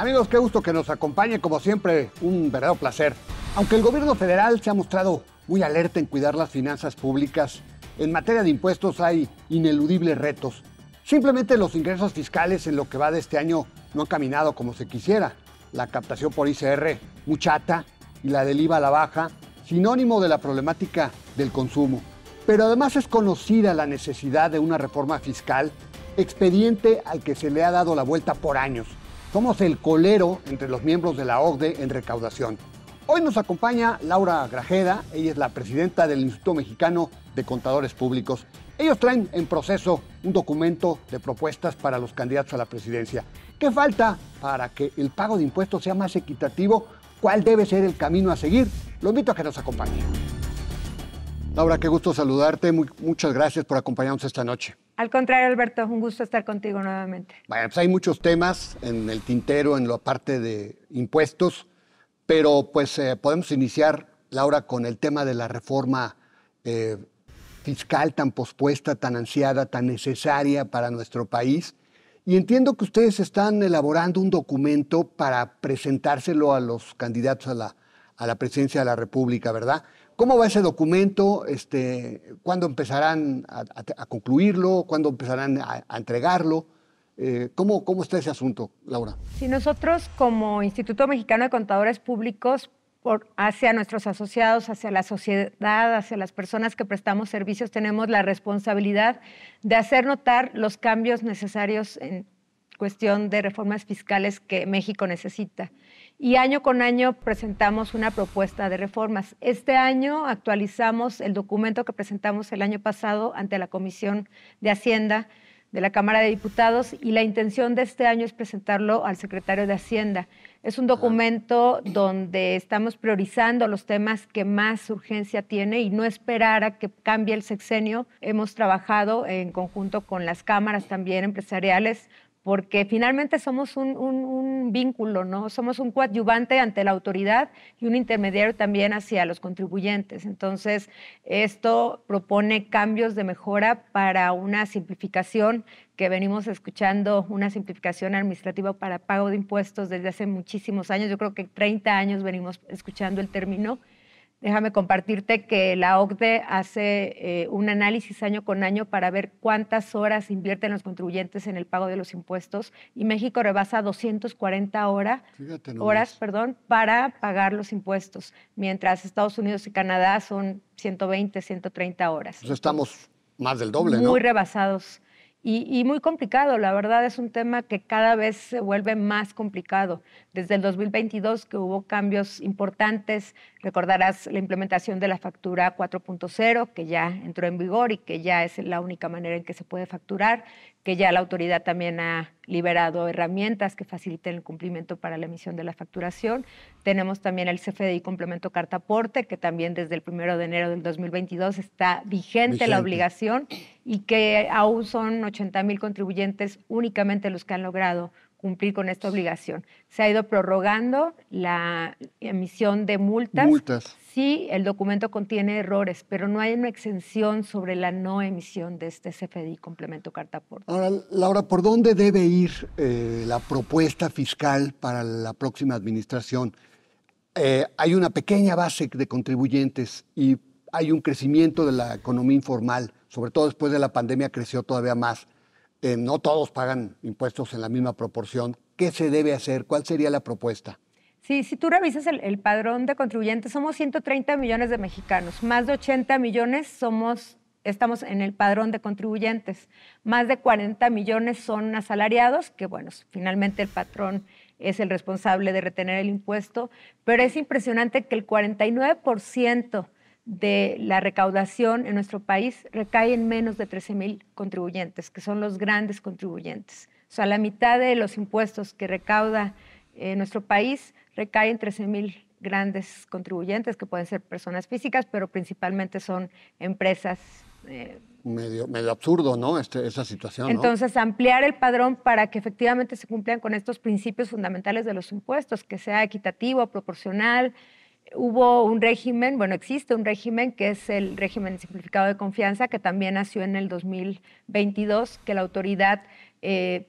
Amigos, qué gusto que nos acompañe, como siempre, un verdadero placer. Aunque el gobierno federal se ha mostrado muy alerta en cuidar las finanzas públicas, en materia de impuestos hay ineludibles retos. Simplemente los ingresos fiscales en lo que va de este año no han caminado como se quisiera. La captación por ICR muchata y la del IVA a la baja, sinónimo de la problemática del consumo. Pero además es conocida la necesidad de una reforma fiscal, expediente al que se le ha dado la vuelta por años. Somos el colero entre los miembros de la OCDE en recaudación. Hoy nos acompaña Laura Grajeda, ella es la presidenta del Instituto Mexicano de Contadores Públicos. Ellos traen en proceso un documento de propuestas para los candidatos a la presidencia. ¿Qué falta para que el pago de impuestos sea más equitativo? ¿Cuál debe ser el camino a seguir? Lo invito a que nos acompañe. Laura, qué gusto saludarte. muchas gracias por acompañarnos esta noche. Al contrario, Alberto, un gusto estar contigo nuevamente. Bueno, pues hay muchos temas en el tintero, en lo parte de impuestos, pero pues eh, podemos iniciar, Laura, con el tema de la reforma eh, fiscal tan pospuesta, tan ansiada, tan necesaria para nuestro país. Y entiendo que ustedes están elaborando un documento para presentárselo a los candidatos a la, a la presidencia de la República, ¿verdad? ¿Cómo va ese documento? Este, ¿Cuándo empezarán a, concluirlo? ¿Cuándo empezarán a, entregarlo? Eh, ¿cómo, está ese asunto, Laura? Si nosotros como Instituto Mexicano de Contadores Públicos por, hacia nuestros asociados, hacia la sociedad, hacia las personas que prestamos servicios, tenemos la responsabilidad de hacer notar los cambios necesarios en cuestión de reformas fiscales que México necesita. Y año con año presentamos una propuesta de reformas. Este año actualizamos el documento que presentamos el año pasado ante la Comisión de Hacienda de la Cámara de Diputados y la intención de este año es presentarlo al secretario de Hacienda. Es un documento donde estamos priorizando los temas que más urgencia tiene y no esperar a que cambie el sexenio. Hemos trabajado en conjunto con las cámaras también empresariales porque finalmente somos un, vínculo, ¿no? Somos un coadyuvante ante la autoridad y un intermediario también hacia los contribuyentes. Entonces, esto propone cambios de mejora para una simplificación que venimos escuchando, una simplificación administrativa para pago de impuestos desde hace muchísimos años. Yo creo que 30 años venimos escuchando el término Déjame compartirte que la OCDE hace eh, un análisis año con año para ver cuántas horas invierten los contribuyentes en el pago de los impuestos y México rebasa 240 horas perdón, para pagar los impuestos, mientras Estados Unidos y Canadá son 120, 130 horas. Pues estamos más del doble, ¿no? Muy rebasados. y, muy complicado, la verdad es un tema que cada vez se vuelve más complicado. Desde el 2022 que hubo cambios importantes Recordarás la implementación de la factura 4.0, que ya entró en vigor y que ya es la única manera en que se puede facturar, que ya la autoridad también ha liberado herramientas que faciliten el cumplimiento para la emisión de la facturación. Tenemos también el CFDI complemento carta aporte, que también desde el 1 de enero del 2022 está vigente, la obligación y que aún son 80 mil contribuyentes únicamente los que han logrado cumplir con esta obligación. Se ha ido prorrogando la emisión de multas. Multas. Sí, el documento contiene errores, pero no hay una exención sobre la no emisión de este CFDI complemento carta aporte. Ahora, Laura, ¿por dónde debe ir eh, la propuesta fiscal para la próxima administración? Eh, hay una pequeña base de contribuyentes y hay un crecimiento de la economía informal, sobre todo después de la pandemia creció todavía más. Eh, no todos pagan impuestos en la misma proporción. ¿Qué se debe hacer? ¿Cuál sería la propuesta? Sí, si tú revisas el, padrón de contribuyentes, somos 130 millones de mexicanos, más de 80 millones somos, estamos en el padrón de contribuyentes, más de 40 millones son asalariados, que bueno, finalmente el patrón es el responsable de retener el impuesto, pero es impresionante que el 49% de la recaudación en nuestro país recae en menos de 13.000 contribuyentes, que son los grandes contribuyentes. O sea, la mitad de los impuestos que recauda eh, nuestro país recae en 13 mil grandes contribuyentes, que pueden ser personas físicas, pero principalmente son empresas. Eh, medio, medio absurdo, ¿no? Este, esa situación. Entonces, ampliar el padrón para que efectivamente se cumplan con estos principios fundamentales de los impuestos, que sea equitativo, proporcional, hubo un régimen, bueno, existe un régimen que es el régimen simplificado de confianza, que también nació en el 2022, que la autoridad eh,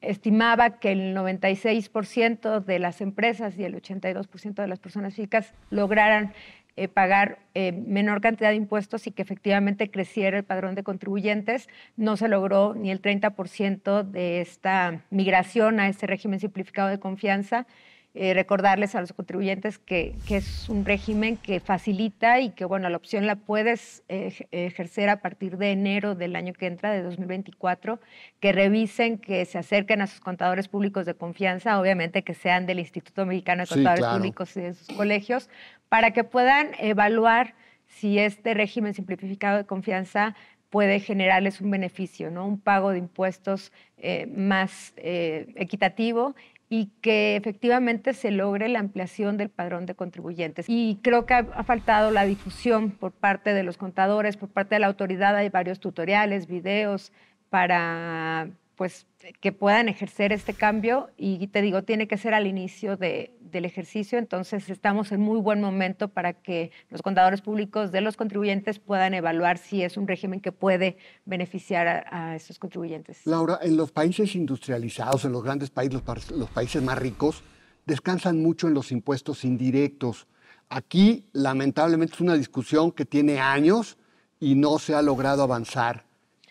estimaba que el 96% de las empresas y el 82% de las personas físicas lograran eh, pagar eh, menor cantidad de impuestos y que efectivamente creciera el padrón de contribuyentes. No se logró ni el 30% de esta migración a este régimen simplificado de confianza. Eh, recordarles a los contribuyentes que, es un régimen que facilita y que, bueno, la opción la puedes ejercer a partir de enero del año que entra, de 2024, que revisen, que se acerquen a sus contadores públicos de confianza, obviamente que sean del Instituto Mexicano de Contadores Públicos y de sus colegios, para que puedan evaluar si este régimen simplificado de confianza puede generarles un beneficio, ¿no? un pago de impuestos eh, más eh, equitativo y que efectivamente se logre la ampliación del padrón de contribuyentes. Y creo que ha, faltado la difusión por parte de los contadores, por parte de la autoridad. Hay varios tutoriales, videos para pues que puedan ejercer este cambio y te digo, tiene que ser al inicio de, del ejercicio, entonces estamos en muy buen momento para que los contadores públicos de los contribuyentes puedan evaluar si es un régimen que puede beneficiar a, estos esos contribuyentes. Laura, en los países industrializados, en los grandes países, los, los países más ricos, descansan mucho en los impuestos indirectos. Aquí, lamentablemente, es una discusión que tiene años y no se ha logrado avanzar.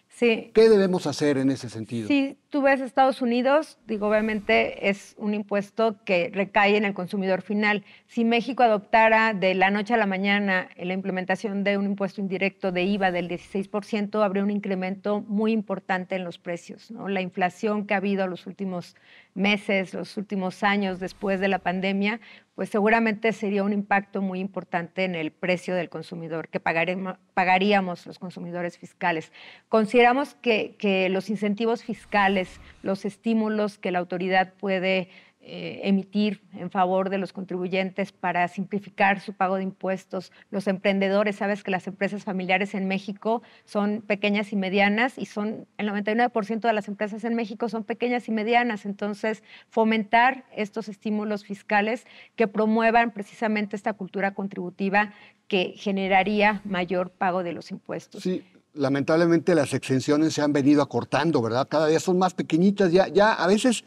Sí. ¿Qué debemos hacer en ese sentido? Sí, tú ves Estados Unidos, digo, obviamente es un impuesto que recae en el consumidor final. Si México adoptara de la noche a la mañana la implementación de un impuesto indirecto de IVA del 16%, habría un incremento muy importante en los precios. ¿no? La inflación que ha habido los últimos meses, los últimos años después de la pandemia, pues seguramente sería un impacto muy importante en el precio del consumidor que pagaríamos los consumidores fiscales. Consideramos que, que los incentivos fiscales los estímulos que la autoridad puede eh, emitir en favor de los contribuyentes para simplificar su pago de impuestos. Los emprendedores, sabes que las empresas familiares en México son pequeñas y medianas y son el 99% de las empresas en México son pequeñas y medianas, entonces fomentar estos estímulos fiscales que promuevan precisamente esta cultura contributiva que generaría mayor pago de los impuestos lamentablemente las exenciones se han venido acortando, ¿verdad? Cada día son más pequeñitas, ya, ya a veces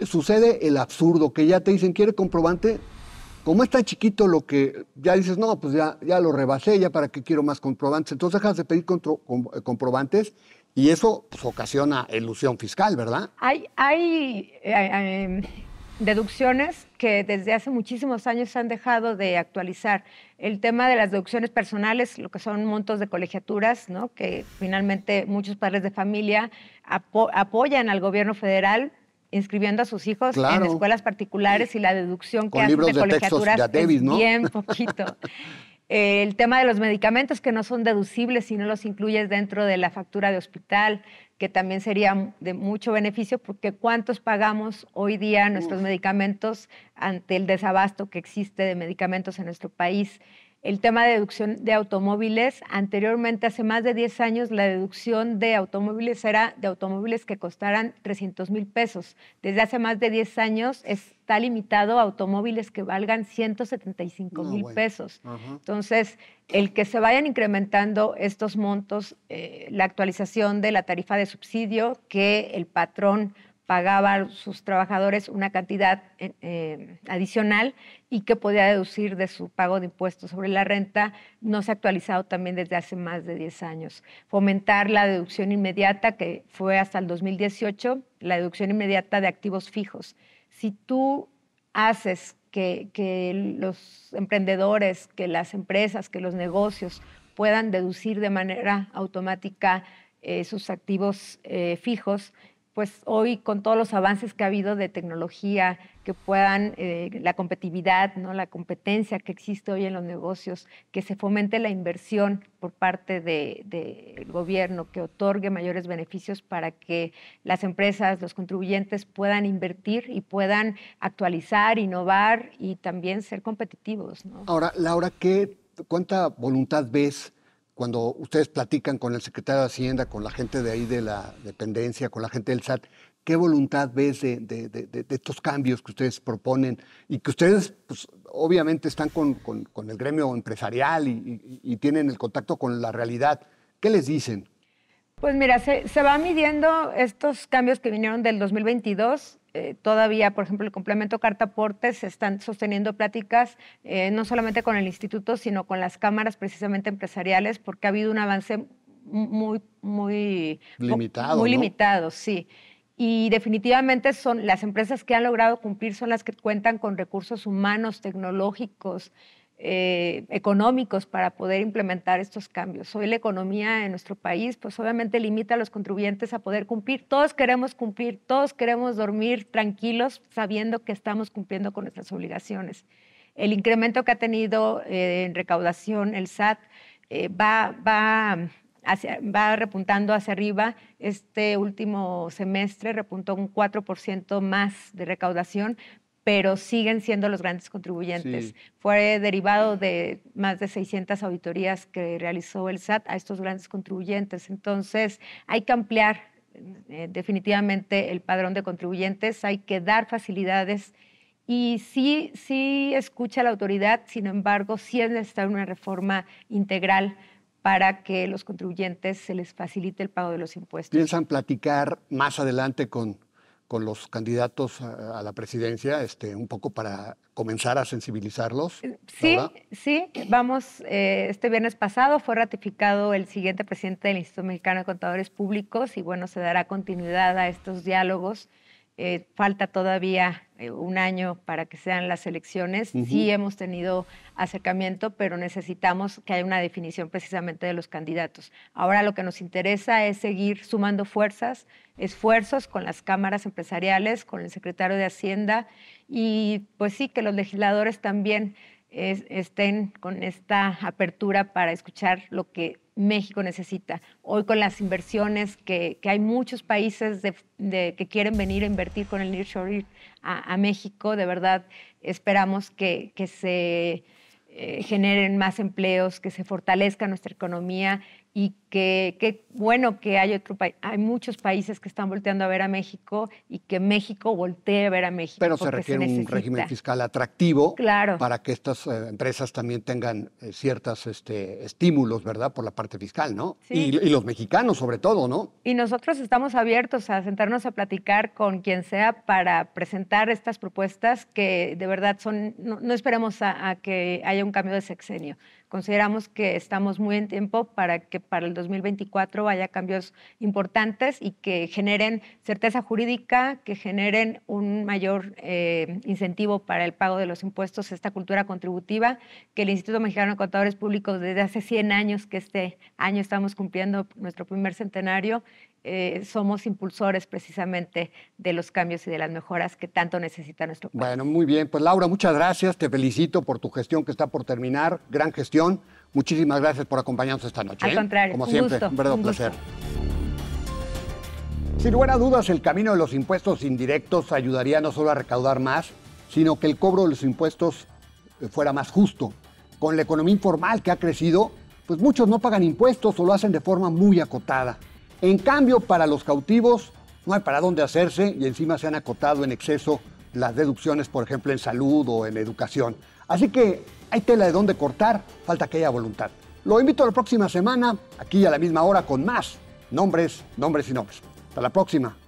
sucede el absurdo, que ya te dicen, ¿quiere comprobante? Como está chiquito lo que ya dices, no, pues ya, ya lo rebasé, ya para qué quiero más comprobantes. Entonces dejas de pedir eh, comprobantes y eso pues, ocasiona ilusión fiscal, ¿verdad? Hay, hay eh, eh, deducciones que desde hace muchísimos años se han dejado de actualizar. El tema de las deducciones personales, lo que son montos de colegiaturas, ¿no? que finalmente muchos padres de familia apoyan al gobierno federal inscribiendo a sus hijos en escuelas particulares y la deducción que Con de, colegiaturas bien poquito el tema de los medicamentos que no son deducibles si no los incluyes dentro de la factura de hospital, que también sería de mucho beneficio porque cuántos pagamos hoy día nuestros medicamentos ante el desabasto que existe de medicamentos en nuestro país el tema de deducción de automóviles. Anteriormente, hace más de 10 años, la deducción de automóviles era de automóviles que costaran 300 mil pesos. Desde hace más de 10 años está limitado a automóviles que valgan 175 mil pesos. Entonces, el que se vayan incrementando estos montos, eh, la actualización de la tarifa de subsidio que el patrón pagaba a sus trabajadores una cantidad eh, eh, adicional y que podía deducir de su pago de impuestos sobre la renta, no se ha actualizado también desde hace más de 10 años. Fomentar la deducción inmediata, que fue hasta el 2018, la deducción inmediata de activos fijos. Si tú haces que, los emprendedores, que las empresas, que los negocios puedan deducir de manera automática eh, sus activos fijos, pues hoy con todos los avances que ha habido de tecnología, que puedan, eh, la competitividad, ¿no? la competencia que existe hoy en los negocios, que se fomente la inversión por parte del de, gobierno, que otorgue mayores beneficios para que las empresas, los contribuyentes puedan invertir y puedan actualizar, innovar y también ser competitivos. Ahora, Laura, ¿cuánta voluntad ves? cuando ustedes platican con el secretario de Hacienda, con la gente de ahí de la dependencia, con la gente del SAT, ¿qué voluntad ves de, estos cambios que ustedes proponen? Y que ustedes, pues, obviamente, están con, el gremio empresarial y, tienen el contacto con la realidad. ¿Qué les dicen? Pues mira, se, se va midiendo estos cambios que vinieron del 2022 eh, todavía, por ejemplo, el complemento carta se están sosteniendo pláticas eh, no solamente con el instituto, sino con las cámaras precisamente empresariales, porque ha habido un avance muy, muy limitado. Muy limitado, sí. Y definitivamente son las empresas que han logrado cumplir son las que cuentan con recursos humanos, tecnológicos, eh, económicos para poder implementar estos cambios. Hoy la economía en nuestro país, pues obviamente limita a los contribuyentes a poder cumplir. Todos queremos cumplir, todos queremos dormir tranquilos sabiendo que estamos cumpliendo con nuestras obligaciones. El incremento que ha tenido eh, en recaudación el SAT eh, va, va, hacia, va repuntando hacia arriba. Este último semestre repuntó un 4% más de recaudación, pero siguen siendo los grandes contribuyentes. Fue derivado de más de 600 auditorías que realizó el SAT a estos grandes contribuyentes. Entonces, hay que ampliar eh, definitivamente el padrón de contribuyentes, hay que dar facilidades y sí, sí escucha la autoridad, sin embargo, sí es necesaria una reforma integral para que los contribuyentes se les facilite el pago de los impuestos. ¿Piensan platicar más adelante con con los candidatos a, la presidencia, este, un poco para comenzar a sensibilizarlos. Eh, sí, sí, vamos, eh, este viernes pasado fue ratificado el siguiente presidente del Instituto Mexicano de Contadores Públicos y bueno, se dará continuidad a estos diálogos eh, falta todavía eh, un año para que sean las elecciones. Sí hemos tenido acercamiento, pero necesitamos que haya una definición precisamente de los candidatos. Ahora lo que nos interesa es seguir sumando fuerzas, esfuerzos con las cámaras empresariales, con el secretario de Hacienda y pues sí, que los legisladores también estén con esta apertura para escuchar lo que México necesita. Hoy con las inversiones que, hay muchos países que quieren venir a invertir con el Nearshore a, a México, de verdad esperamos que, se eh, generen más empleos, que se fortalezca nuestra economía y que, que, bueno que hay otro país, hay muchos países que están volteando a ver a México y que México voltee a ver a México. Pero se requiere un régimen fiscal atractivo claro. para que estas eh, empresas también tengan eh, ciertos este, estímulos, ¿verdad? Por la parte fiscal, ¿no? Y, los mexicanos sobre todo, ¿no? Y nosotros estamos abiertos a sentarnos a platicar con quien sea para presentar estas propuestas que de verdad son, no, no esperamos a, a que haya un cambio de sexenio. Consideramos que estamos muy en tiempo para que para el 2024 haya cambios importantes y que generen certeza jurídica, que generen un mayor eh, incentivo para el pago de los impuestos, esta cultura contributiva, que el Instituto Mexicano de Contadores Públicos desde hace 100 años, que este año estamos cumpliendo nuestro primer centenario, eh, somos impulsores precisamente de los cambios y de las mejoras que tanto necesita nuestro país. Bueno, muy bien. Pues Laura, muchas gracias. Te felicito por tu gestión que está por terminar. Gran gestión. Muchísimas gracias por acompañarnos esta noche. Al ¿eh? contrario, como un siempre, un verdadero placer. Sin lugar a dudas, el camino de los impuestos indirectos ayudaría no solo a recaudar más, sino que el cobro de los impuestos eh, fuera más justo. Con la economía informal que ha crecido, pues muchos no pagan impuestos o lo hacen de forma muy acotada. En cambio, para los cautivos no hay para dónde hacerse y encima se han acotado en exceso las deducciones, por ejemplo, en salud o en educación. Así que hay tela de dónde cortar, falta que haya voluntad. Lo invito a la próxima semana, aquí a la misma hora, con más nombres, nombres y nombres. Hasta la próxima.